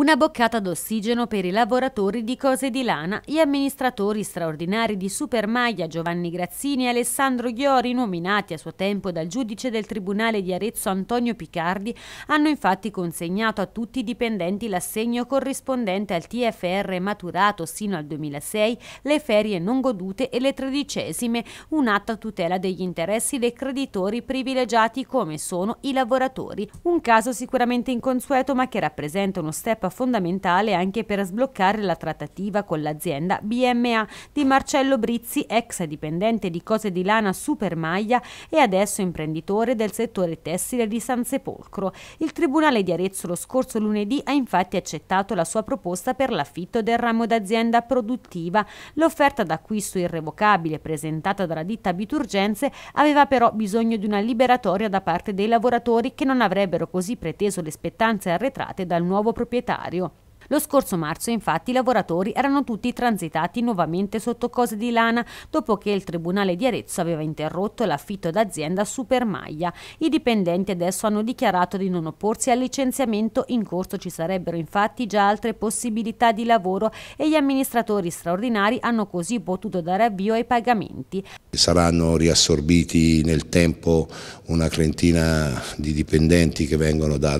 Una boccata d'ossigeno per i lavoratori di Cose di Lana, gli amministratori straordinari di Supermaglia Giovanni Grazzini e Alessandro Ghiori, nominati a suo tempo dal giudice del Tribunale di Arezzo Antonio Picardi, hanno infatti consegnato a tutti i dipendenti l'assegno corrispondente al TFR maturato sino al 2006, le ferie non godute e le tredicesime, un'atta tutela degli interessi dei creditori privilegiati come sono i lavoratori. Un caso sicuramente inconsueto ma che rappresenta uno step tappa fondamentale anche per sbloccare la trattativa con l'azienda BMA di Marcello Brizzi, ex dipendente di Cose di Lana Supermaglia e adesso imprenditore del settore tessile di San Sepolcro. Il Tribunale di Arezzo lo scorso lunedì ha infatti accettato la sua proposta per l'affitto del ramo d'azienda produttiva. L'offerta d'acquisto irrevocabile presentata dalla ditta Biturgenze aveva però bisogno di una liberatoria da parte dei lavoratori che non avrebbero così preteso le spettanze arretrate dal nuovo proprietario proprietario. Lo scorso marzo infatti i lavoratori erano tutti transitati nuovamente sotto cose di lana dopo che il Tribunale di Arezzo aveva interrotto l'affitto d'azienda Supermaglia. I dipendenti adesso hanno dichiarato di non opporsi al licenziamento, in corso ci sarebbero infatti già altre possibilità di lavoro e gli amministratori straordinari hanno così potuto dare avvio ai pagamenti. Saranno riassorbiti nel tempo una trentina di dipendenti che vengono da,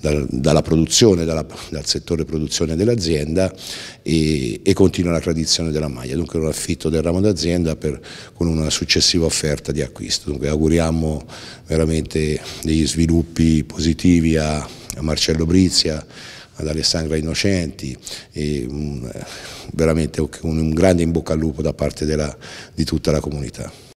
da, dalla produzione, dalla, dal settore produttivo produzione dell'azienda e, e, continua la tradizione della maglia, dunque l'affitto del ramo d'azienda con una successiva offerta di acquisto. Dunque auguriamo veramente degli sviluppi positivi a, a Marcello Brizia, ad Alessandra Innocenti, e, veramente un, un grande in bocca al lupo da parte della, di tutta la comunità.